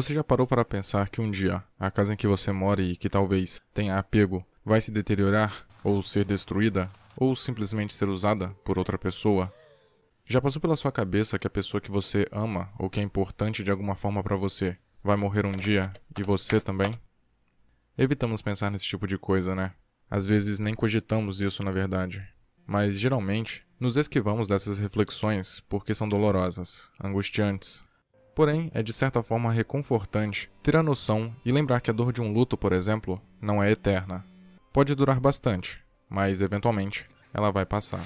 Você já parou para pensar que um dia a casa em que você mora e que talvez tenha apego vai se deteriorar ou ser destruída ou simplesmente ser usada por outra pessoa? Já passou pela sua cabeça que a pessoa que você ama ou que é importante de alguma forma para você vai morrer um dia e você também? Evitamos pensar nesse tipo de coisa, né? Às vezes nem cogitamos isso na verdade. Mas geralmente nos esquivamos dessas reflexões porque são dolorosas, angustiantes, Porém, é de certa forma reconfortante ter a noção e lembrar que a dor de um luto, por exemplo, não é eterna. Pode durar bastante, mas eventualmente ela vai passar.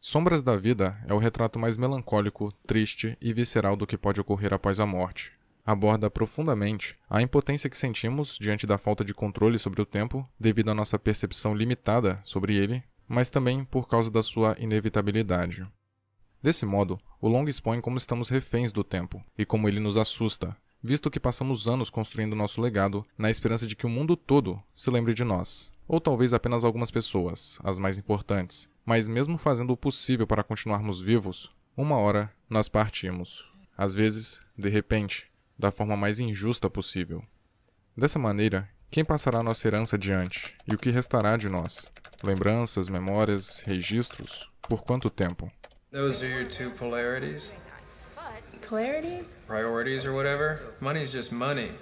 Sombras da Vida é o retrato mais melancólico, triste e visceral do que pode ocorrer após a morte, aborda profundamente a impotência que sentimos diante da falta de controle sobre o tempo, devido à nossa percepção limitada sobre ele, mas também por causa da sua inevitabilidade. Desse modo, o Long expõe como estamos reféns do tempo e como ele nos assusta, visto que passamos anos construindo nosso legado na esperança de que o mundo todo se lembre de nós, ou talvez apenas algumas pessoas, as mais importantes, mas mesmo fazendo o possível para continuarmos vivos, uma hora nós partimos. Às vezes, de repente, da forma mais injusta possível. Dessa maneira, quem passará nossa herança adiante e o que restará de nós? Lembranças, memórias, registros? Por quanto tempo? Those are your two polarities. Polarities? Priorities or whatever. Money's just money.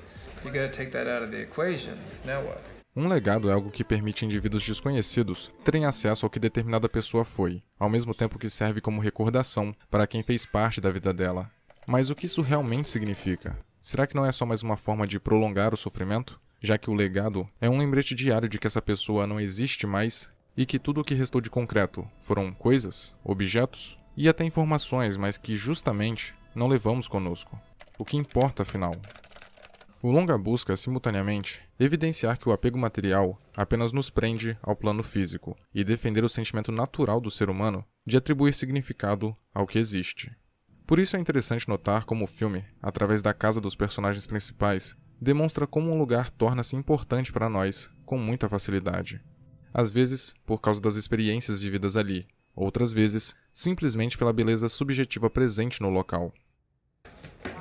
You gotta take that out of the equation. Now what? Um legado é algo que permite indivíduos desconhecidos terem acesso ao que determinada pessoa foi, ao mesmo tempo que serve como recordação para quem fez parte da vida dela mas o que isso realmente significa? Será que não é só mais uma forma de prolongar o sofrimento? Já que o legado é um lembrete diário de que essa pessoa não existe mais e que tudo o que restou de concreto foram coisas, objetos e até informações, mas que justamente não levamos conosco. O que importa, afinal? O longa busca, simultaneamente, evidenciar que o apego material apenas nos prende ao plano físico e defender o sentimento natural do ser humano de atribuir significado ao que existe. Por isso é interessante notar como o filme, através da casa dos personagens principais, demonstra como um lugar torna-se importante para nós com muita facilidade. Às vezes, por causa das experiências vividas ali, outras vezes, simplesmente pela beleza subjetiva presente no local.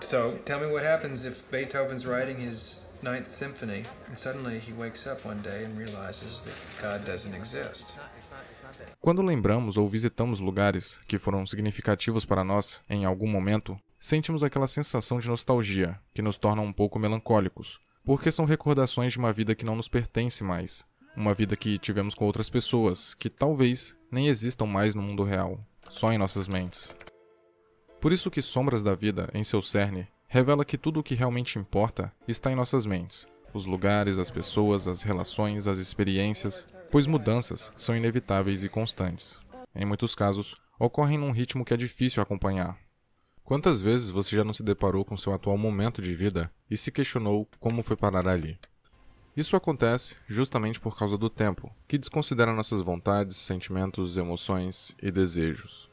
So, tell me what happens if Beethoven's writing Ninth Symphony, and suddenly he wakes up one day and realizes that God doesn't exist. Quando lembramos ou visitamos lugares que foram significativos para nós em algum momento, sentimos aquela sensação de nostalgia que nos torna um pouco melancólicos, porque são recordações de uma vida que não nos pertence mais, uma vida que tivemos com outras pessoas que talvez nem existam mais no mundo real, só em nossas mentes. Por isso que Sombras da Vida, em seu cerne, revela que tudo o que realmente importa está em nossas mentes. Os lugares, as pessoas, as relações, as experiências, pois mudanças são inevitáveis e constantes. Em muitos casos, ocorrem num ritmo que é difícil acompanhar. Quantas vezes você já não se deparou com seu atual momento de vida e se questionou como foi parar ali? Isso acontece justamente por causa do tempo, que desconsidera nossas vontades, sentimentos, emoções e desejos.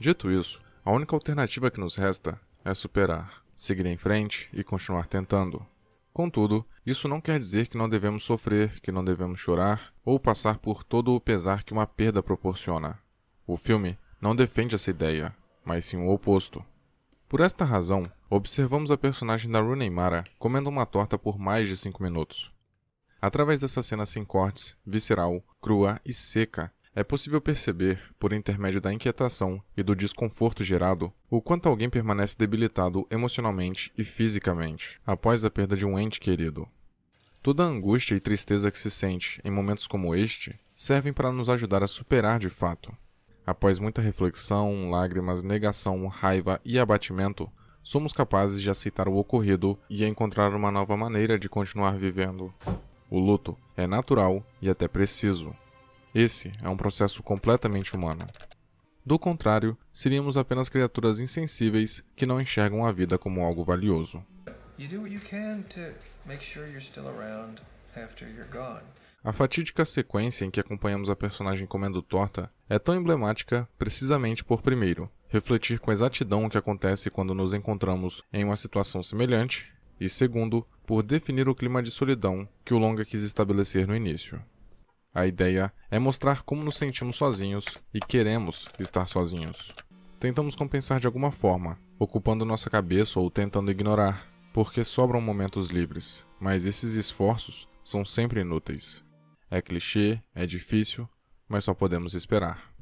Dito isso, a única alternativa que nos resta é superar seguir em frente e continuar tentando. Contudo, isso não quer dizer que não devemos sofrer, que não devemos chorar ou passar por todo o pesar que uma perda proporciona. O filme não defende essa ideia, mas sim o oposto. Por esta razão, observamos a personagem da Rooney Mara comendo uma torta por mais de 5 minutos. Através dessa cena sem cortes, visceral, crua e seca, é possível perceber, por intermédio da inquietação e do desconforto gerado, o quanto alguém permanece debilitado emocionalmente e fisicamente após a perda de um ente querido. Toda a angústia e tristeza que se sente em momentos como este servem para nos ajudar a superar de fato. Após muita reflexão, lágrimas, negação, raiva e abatimento, somos capazes de aceitar o ocorrido e encontrar uma nova maneira de continuar vivendo. O luto é natural e até preciso. Esse é um processo completamente humano. Do contrário, seríamos apenas criaturas insensíveis que não enxergam a vida como algo valioso. A fatídica sequência em que acompanhamos a personagem comendo torta é tão emblemática precisamente por, primeiro, refletir com exatidão o que acontece quando nos encontramos em uma situação semelhante, e, segundo, por definir o clima de solidão que o longa quis estabelecer no início. A ideia é mostrar como nos sentimos sozinhos e queremos estar sozinhos. Tentamos compensar de alguma forma, ocupando nossa cabeça ou tentando ignorar, porque sobram momentos livres, mas esses esforços são sempre inúteis. É clichê, é difícil, mas só podemos esperar.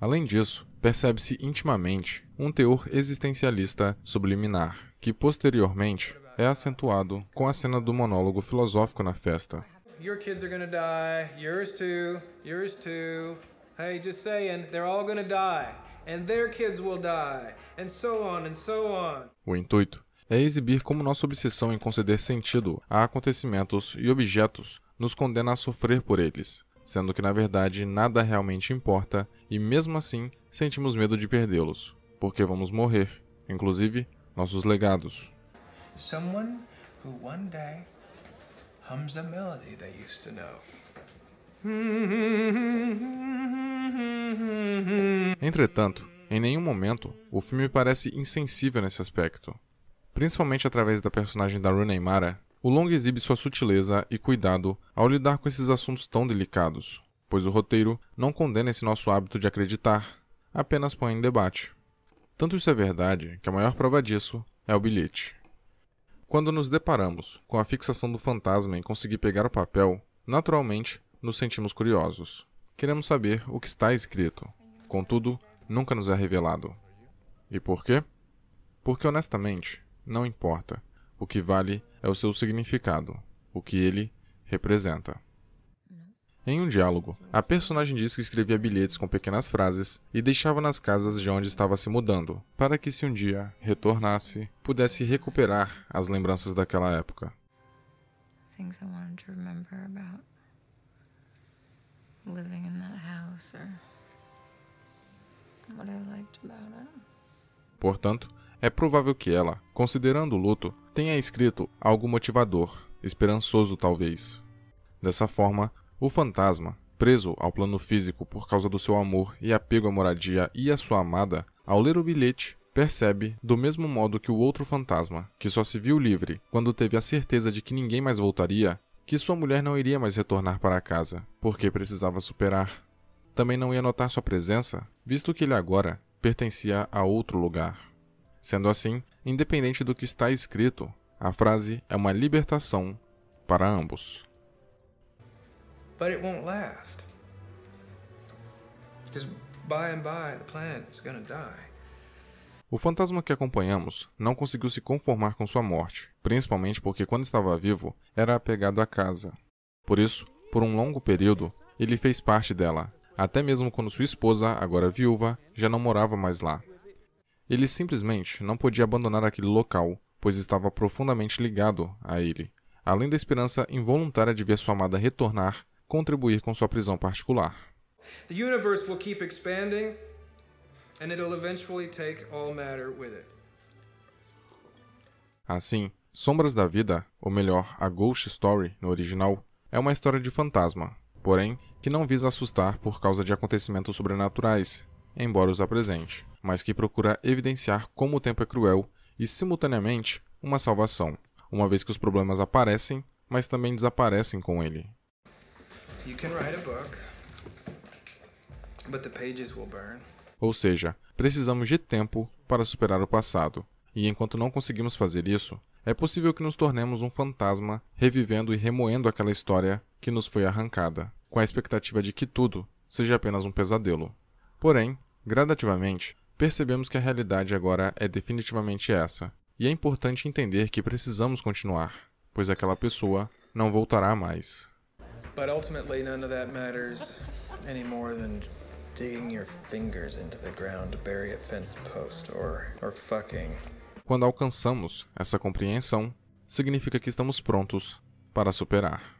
Além disso, percebe-se intimamente um teor existencialista subliminar, que posteriormente é acentuado com a cena do monólogo filosófico na festa, your kids are gonna die, yours too, yours too. Hey, just saying, they're all gonna die, and their kids will die, and so on and so on. O intuito é exibir como nossa obsessão em conceder sentido a acontecimentos e objetos nos condena a sofrer por eles, sendo que na verdade nada realmente importa e mesmo assim sentimos medo de perdê-los, porque vamos morrer, inclusive nossos legados. Someone who one day hums a melody they used to know. Entretanto, em nenhum momento o filme parece insensível nesse aspecto. Principalmente através da personagem da Rooney Mara, o Long exibe sua sutileza e cuidado ao lidar com esses assuntos tão delicados, pois o roteiro não condena esse nosso hábito de acreditar, apenas põe em debate. Tanto isso é verdade que a maior prova disso é o bilhete. Quando nos deparamos com a fixação do fantasma em conseguir pegar o papel, naturalmente nos sentimos curiosos. Queremos saber o que está escrito, contudo, nunca nos é revelado. E por quê? Porque honestamente, não importa. O que vale é o seu significado, o que ele representa. Em um diálogo, a personagem diz que escrevia bilhetes com pequenas frases e deixava nas casas de onde estava se mudando, para que se um dia retornasse, pudesse recuperar as lembranças daquela época. Things I wanted to remember about living in that house or what I liked about it. Portanto, é provável que ela, considerando o luto, tenha escrito algo motivador, esperançoso talvez. Dessa forma, o fantasma, preso ao plano físico por causa do seu amor e apego à moradia e à sua amada, ao ler o bilhete, percebe, do mesmo modo que o outro fantasma, que só se viu livre quando teve a certeza de que ninguém mais voltaria, que sua mulher não iria mais retornar para casa, porque precisava superar. Também não ia notar sua presença, visto que ele agora pertencia a outro lugar. Sendo assim, independente do que está escrito, a frase é uma libertação para ambos but it won't last. Because by and by the planet is gonna die. O fantasma que acompanhamos não conseguiu se conformar com sua morte, principalmente porque quando estava vivo era apegado à casa. Por isso, por um longo período, ele fez parte dela, até mesmo quando sua esposa, agora viúva, já não morava mais lá. Ele simplesmente não podia abandonar aquele local, pois estava profundamente ligado a ele, além da esperança involuntária de ver sua amada retornar contribuir com sua prisão particular. The universe will keep expanding and it'll eventually take all matter with it. Assim, Sombras da Vida, ou melhor, a Ghost Story no original, é uma história de fantasma, porém, que não visa assustar por causa de acontecimentos sobrenaturais, embora os apresente, mas que procura evidenciar como o tempo é cruel e, simultaneamente, uma salvação, uma vez que os problemas aparecem, mas também desaparecem com ele. You can write a book, but the pages will burn. Ou seja, precisamos de tempo para superar o passado. E enquanto não conseguimos fazer isso, é possível que nos tornemos um fantasma revivendo e remoendo aquela história que nos foi arrancada, com a expectativa de que tudo seja apenas um pesadelo. Porém, gradativamente, percebemos que a realidade agora é definitivamente essa, e é importante entender que precisamos continuar, pois aquela pessoa não voltará mais. But ultimately, none of that matters any more than digging your fingers into the ground to bury a fence post or, or fucking. Quando alcançamos essa compreensão, significa que estamos prontos para superar.